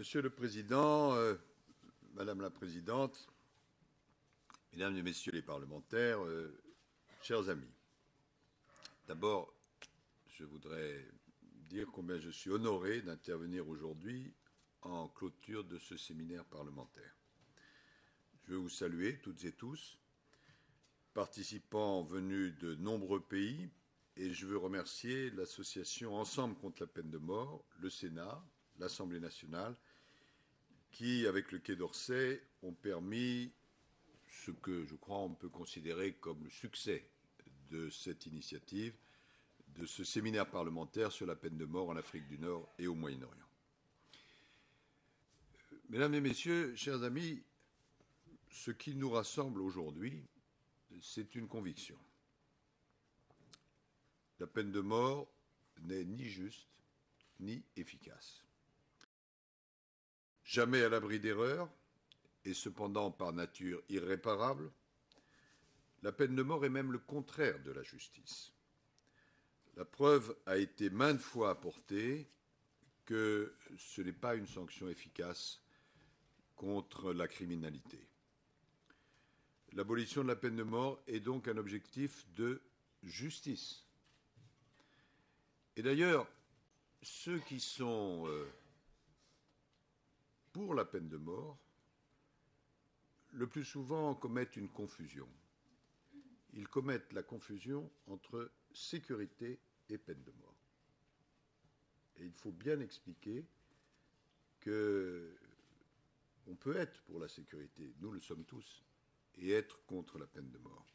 Monsieur le Président, euh, Madame la Présidente, Mesdames et Messieurs les parlementaires, euh, chers amis, d'abord, je voudrais dire combien je suis honoré d'intervenir aujourd'hui en clôture de ce séminaire parlementaire. Je veux vous saluer toutes et tous, participants venus de nombreux pays, et je veux remercier l'association Ensemble contre la peine de mort, le Sénat, l'Assemblée nationale qui, avec le Quai d'Orsay, ont permis ce que je crois on peut considérer comme le succès de cette initiative, de ce séminaire parlementaire sur la peine de mort en Afrique du Nord et au Moyen-Orient. Mesdames et Messieurs, chers amis, ce qui nous rassemble aujourd'hui, c'est une conviction. La peine de mort n'est ni juste ni efficace jamais à l'abri d'erreurs, et cependant par nature irréparable, la peine de mort est même le contraire de la justice. La preuve a été maintes fois apportée que ce n'est pas une sanction efficace contre la criminalité. L'abolition de la peine de mort est donc un objectif de justice. Et d'ailleurs, ceux qui sont euh, pour la peine de mort, le plus souvent commettent une confusion. Ils commettent la confusion entre sécurité et peine de mort. Et il faut bien expliquer que on peut être pour la sécurité, nous le sommes tous, et être contre la peine de mort.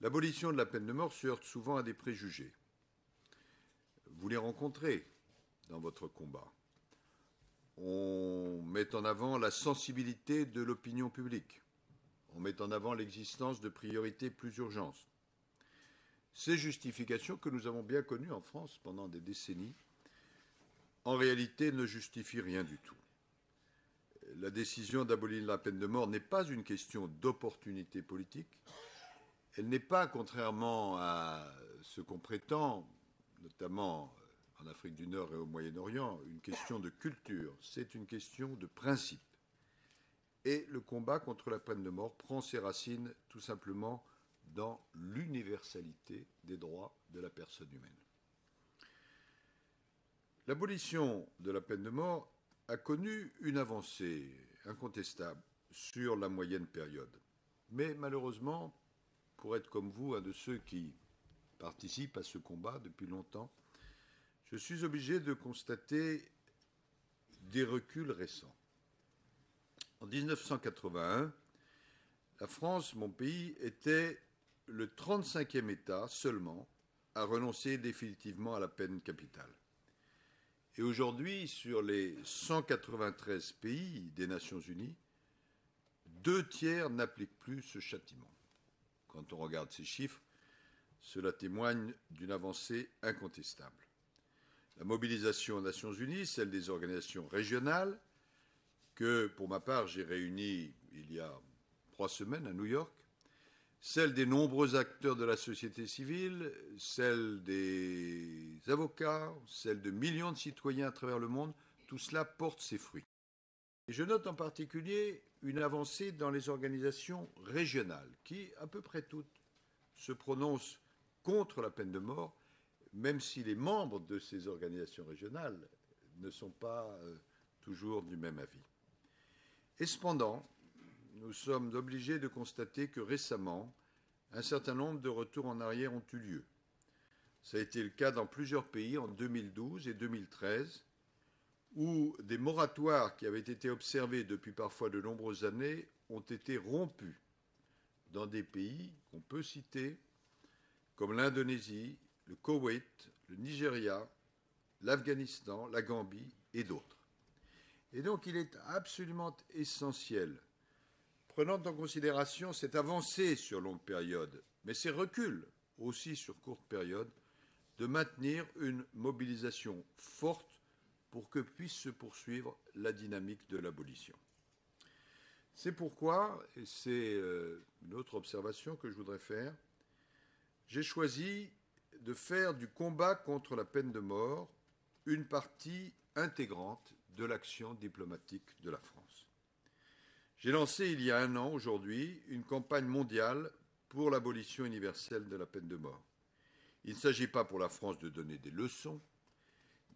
L'abolition de la peine de mort se heurte souvent à des préjugés. Vous les rencontrez dans votre combat on met en avant la sensibilité de l'opinion publique, on met en avant l'existence de priorités plus urgentes. Ces justifications que nous avons bien connues en France pendant des décennies, en réalité ne justifient rien du tout. La décision d'abolir la peine de mort n'est pas une question d'opportunité politique, elle n'est pas, contrairement à ce qu'on prétend, notamment en Afrique du Nord et au Moyen-Orient, une question de culture, c'est une question de principe. Et le combat contre la peine de mort prend ses racines tout simplement dans l'universalité des droits de la personne humaine. L'abolition de la peine de mort a connu une avancée incontestable sur la moyenne période. Mais malheureusement, pour être comme vous, un de ceux qui participent à ce combat depuis longtemps, je suis obligé de constater des reculs récents. En 1981, la France, mon pays, était le 35e État seulement à renoncer définitivement à la peine capitale. Et aujourd'hui, sur les 193 pays des Nations Unies, deux tiers n'appliquent plus ce châtiment. Quand on regarde ces chiffres, cela témoigne d'une avancée incontestable la mobilisation aux Nations Unies, celle des organisations régionales, que pour ma part j'ai réunies il y a trois semaines à New York, celle des nombreux acteurs de la société civile, celle des avocats, celle de millions de citoyens à travers le monde, tout cela porte ses fruits. je note en particulier une avancée dans les organisations régionales, qui, à peu près toutes, se prononcent contre la peine de mort, même si les membres de ces organisations régionales ne sont pas euh, toujours du même avis. Et cependant, nous sommes obligés de constater que récemment, un certain nombre de retours en arrière ont eu lieu. Ça a été le cas dans plusieurs pays en 2012 et 2013, où des moratoires qui avaient été observés depuis parfois de nombreuses années ont été rompus dans des pays qu'on peut citer comme l'Indonésie, le Koweït, le Nigeria, l'Afghanistan, la Gambie et d'autres. Et donc il est absolument essentiel, prenant en considération cette avancée sur longue période, mais ces reculs aussi sur courte période, de maintenir une mobilisation forte pour que puisse se poursuivre la dynamique de l'abolition. C'est pourquoi, et c'est euh, une autre observation que je voudrais faire, j'ai choisi de faire du combat contre la peine de mort une partie intégrante de l'action diplomatique de la France. J'ai lancé il y a un an aujourd'hui une campagne mondiale pour l'abolition universelle de la peine de mort. Il ne s'agit pas pour la France de donner des leçons,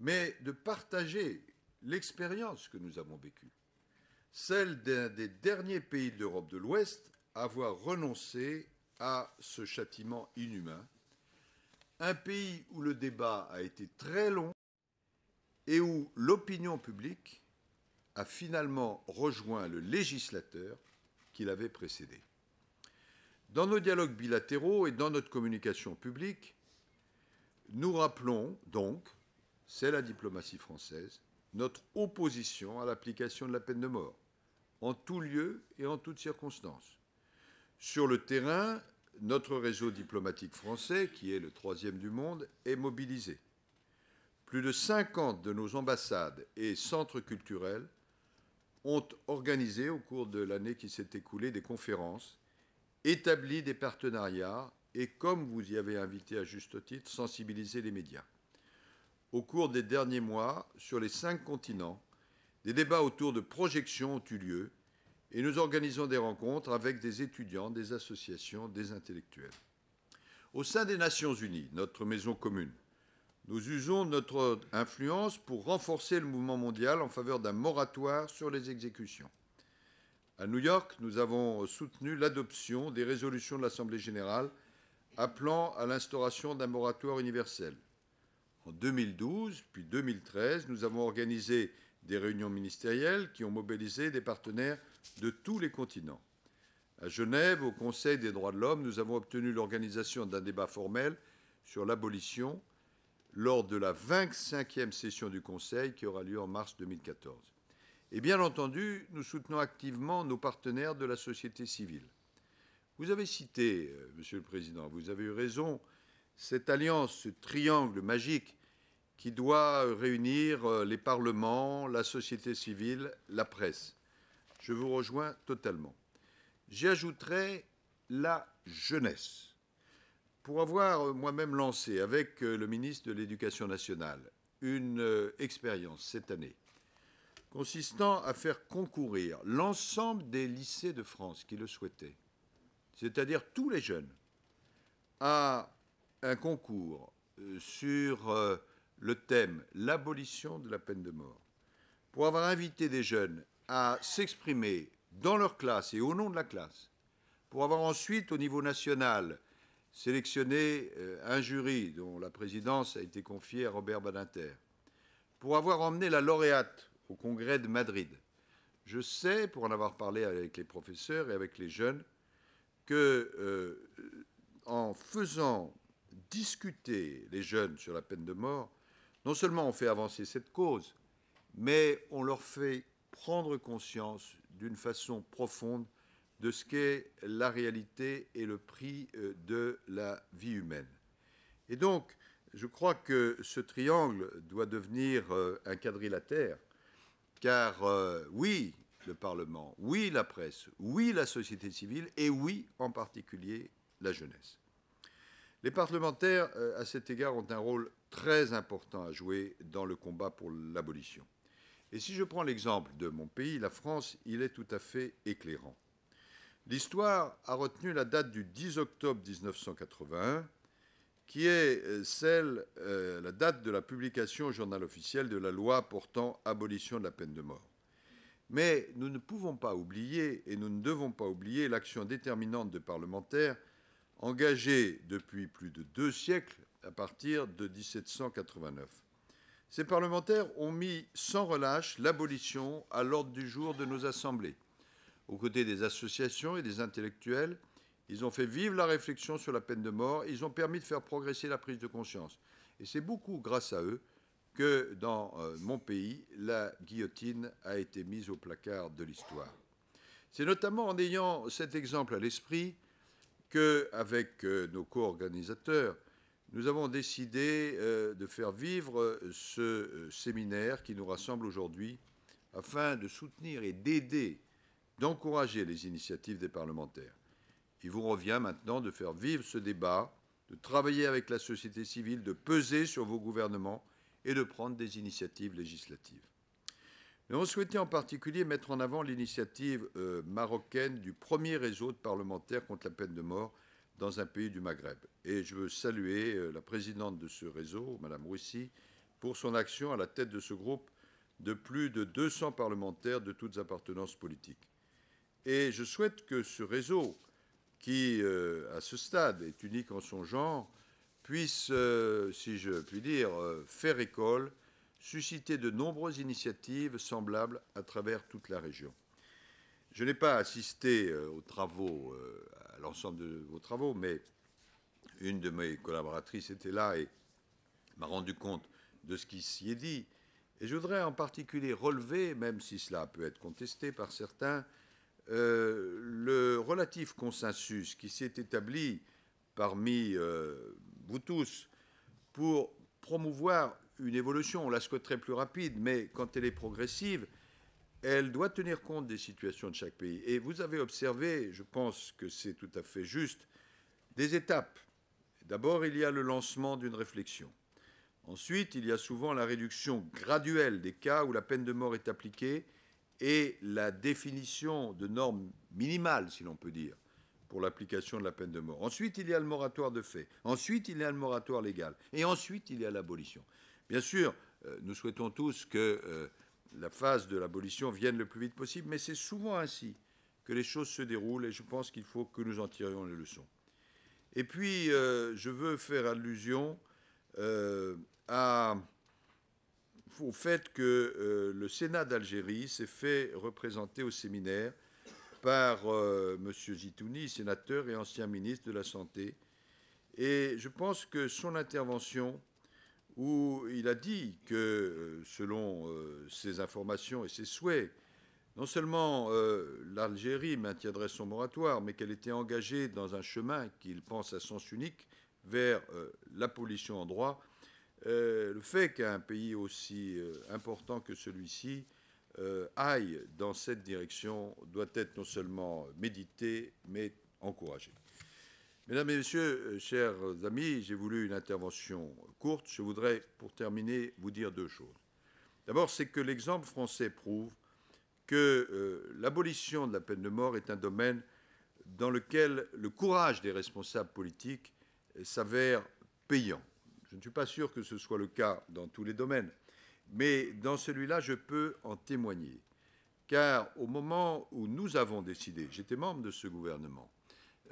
mais de partager l'expérience que nous avons vécue, celle d'un des derniers pays d'Europe de l'Ouest à avoir renoncé à ce châtiment inhumain un pays où le débat a été très long et où l'opinion publique a finalement rejoint le législateur qui l'avait précédé. Dans nos dialogues bilatéraux et dans notre communication publique, nous rappelons donc, c'est la diplomatie française, notre opposition à l'application de la peine de mort, en tout lieu et en toutes circonstances. Sur le terrain, notre réseau diplomatique français, qui est le troisième du monde, est mobilisé. Plus de 50 de nos ambassades et centres culturels ont organisé au cours de l'année qui s'est écoulée des conférences, établi des partenariats et, comme vous y avez invité à juste titre, sensibilisé les médias. Au cours des derniers mois, sur les cinq continents, des débats autour de projections ont eu lieu, et nous organisons des rencontres avec des étudiants, des associations, des intellectuels. Au sein des Nations Unies, notre maison commune, nous usons notre influence pour renforcer le mouvement mondial en faveur d'un moratoire sur les exécutions. À New York, nous avons soutenu l'adoption des résolutions de l'Assemblée générale appelant à l'instauration d'un moratoire universel. En 2012, puis 2013, nous avons organisé des réunions ministérielles qui ont mobilisé des partenaires de tous les continents. À Genève, au Conseil des droits de l'homme, nous avons obtenu l'organisation d'un débat formel sur l'abolition lors de la 25e session du Conseil qui aura lieu en mars 2014. Et bien entendu, nous soutenons activement nos partenaires de la société civile. Vous avez cité, euh, Monsieur le Président, vous avez eu raison, cette alliance, ce triangle magique qui doit réunir euh, les parlements, la société civile, la presse. Je vous rejoins totalement. J'y ajouterai la jeunesse. Pour avoir euh, moi-même lancé avec euh, le ministre de l'Éducation nationale une euh, expérience cette année consistant à faire concourir l'ensemble des lycées de France qui le souhaitaient, c'est-à-dire tous les jeunes, à un concours sur le thème l'abolition de la peine de mort, pour avoir invité des jeunes à s'exprimer dans leur classe et au nom de la classe, pour avoir ensuite au niveau national sélectionné euh, un jury dont la présidence a été confiée à Robert Badinter, pour avoir emmené la lauréate au congrès de Madrid. Je sais, pour en avoir parlé avec les professeurs et avec les jeunes, que euh, en faisant discuter les jeunes sur la peine de mort, non seulement on fait avancer cette cause, mais on leur fait prendre conscience d'une façon profonde de ce qu'est la réalité et le prix euh, de la vie humaine. Et donc, je crois que ce triangle doit devenir euh, un quadrilatère, car euh, oui, le Parlement, oui, la presse, oui, la société civile, et oui, en particulier, la jeunesse. Les parlementaires, à cet égard, ont un rôle très important à jouer dans le combat pour l'abolition. Et si je prends l'exemple de mon pays, la France, il est tout à fait éclairant. L'histoire a retenu la date du 10 octobre 1981, qui est euh, celle, euh, la date de la publication au journal officiel de la loi portant abolition de la peine de mort. Mais nous ne pouvons pas oublier, et nous ne devons pas oublier, l'action déterminante de parlementaires engagés depuis plus de deux siècles à partir de 1789. Ces parlementaires ont mis sans relâche l'abolition à l'ordre du jour de nos assemblées. Aux côtés des associations et des intellectuels, ils ont fait vivre la réflexion sur la peine de mort, ils ont permis de faire progresser la prise de conscience. Et c'est beaucoup grâce à eux que dans euh, mon pays, la guillotine a été mise au placard de l'histoire. C'est notamment en ayant cet exemple à l'esprit que, avec euh, nos co-organisateurs, nous avons décidé euh, de faire vivre euh, ce euh, séminaire qui nous rassemble aujourd'hui afin de soutenir et d'aider, d'encourager les initiatives des parlementaires. Il vous revient maintenant de faire vivre ce débat, de travailler avec la société civile, de peser sur vos gouvernements et de prendre des initiatives législatives. Nous avons souhaité en particulier mettre en avant l'initiative marocaine du premier réseau de parlementaires contre la peine de mort dans un pays du Maghreb. Et je veux saluer euh, la présidente de ce réseau, Madame Roussi, pour son action à la tête de ce groupe de plus de 200 parlementaires de toutes appartenances politiques. Et je souhaite que ce réseau, qui euh, à ce stade est unique en son genre, puisse, euh, si je puis dire, faire école, susciter de nombreuses initiatives semblables à travers toute la région. Je n'ai pas assisté aux travaux l'ensemble de vos travaux, mais une de mes collaboratrices était là et m'a rendu compte de ce qui s'y est dit. Et je voudrais en particulier relever, même si cela peut être contesté par certains, euh, le relatif consensus qui s'est établi parmi euh, vous tous pour promouvoir une évolution, on la souhaiterait plus rapide, mais quand elle est progressive, elle doit tenir compte des situations de chaque pays. Et vous avez observé, je pense que c'est tout à fait juste, des étapes. D'abord, il y a le lancement d'une réflexion. Ensuite, il y a souvent la réduction graduelle des cas où la peine de mort est appliquée et la définition de normes minimales, si l'on peut dire, pour l'application de la peine de mort. Ensuite, il y a le moratoire de fait. Ensuite, il y a le moratoire légal. Et ensuite, il y a l'abolition. Bien sûr, euh, nous souhaitons tous que euh, la phase de l'abolition vienne le plus vite possible, mais c'est souvent ainsi que les choses se déroulent et je pense qu'il faut que nous en tirions les leçons. Et puis, euh, je veux faire allusion euh, au fait que euh, le Sénat d'Algérie s'est fait représenter au séminaire par M. Zitouni, sénateur et ancien ministre de la Santé. Et je pense que son intervention où il a dit que, euh, selon euh, ses informations et ses souhaits, non seulement euh, l'Algérie maintiendrait son moratoire, mais qu'elle était engagée dans un chemin qu'il pense à sens unique vers la pollution en droit. le fait qu'un pays aussi important que celui-ci aille dans cette direction doit être non seulement médité, mais encouragé. Mesdames et Messieurs, euh, chers amis, j'ai voulu une intervention courte. Je voudrais, pour terminer, vous dire deux choses. D'abord, c'est que l'exemple français prouve que euh, l'abolition de la peine de mort est un domaine dans lequel le courage des responsables politiques s'avère payant. Je ne suis pas sûr que ce soit le cas dans tous les domaines, mais dans celui-là, je peux en témoigner. Car au moment où nous avons décidé, j'étais membre de ce gouvernement,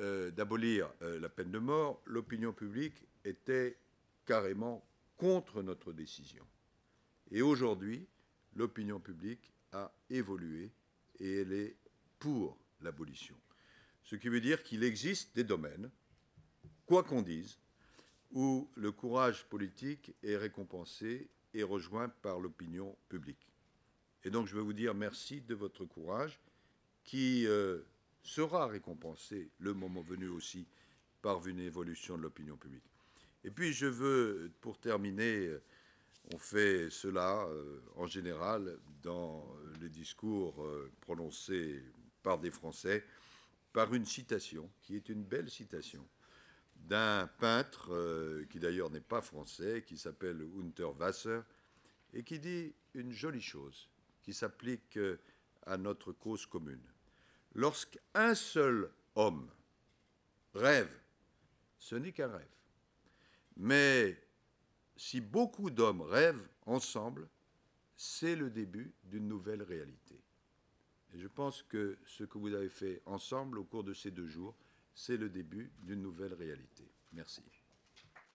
euh, d'abolir euh, la peine de mort, l'opinion publique était carrément contre notre décision. Et aujourd'hui, l'opinion publique a évolué et elle est pour l'abolition. Ce qui veut dire qu'il existe des domaines, quoi qu'on dise, où le courage politique est récompensé et rejoint par l'opinion publique. Et donc je veux vous dire merci de votre courage qui euh, sera récompensé le moment venu aussi par une évolution de l'opinion publique. Et puis je veux, pour terminer, on fait cela euh, en général dans les discours euh, prononcés par des Français, par une citation, qui est une belle citation, d'un peintre euh, qui d'ailleurs n'est pas français, qui s'appelle Unterwasser, et qui dit une jolie chose qui s'applique à notre cause commune lorsqu'un seul homme rêve, ce n'est qu'un rêve. Mais si beaucoup d'hommes rêvent ensemble, c'est le début d'une nouvelle réalité. Et je pense que ce que vous avez fait ensemble au cours de ces deux jours, c'est le début d'une nouvelle réalité. Merci.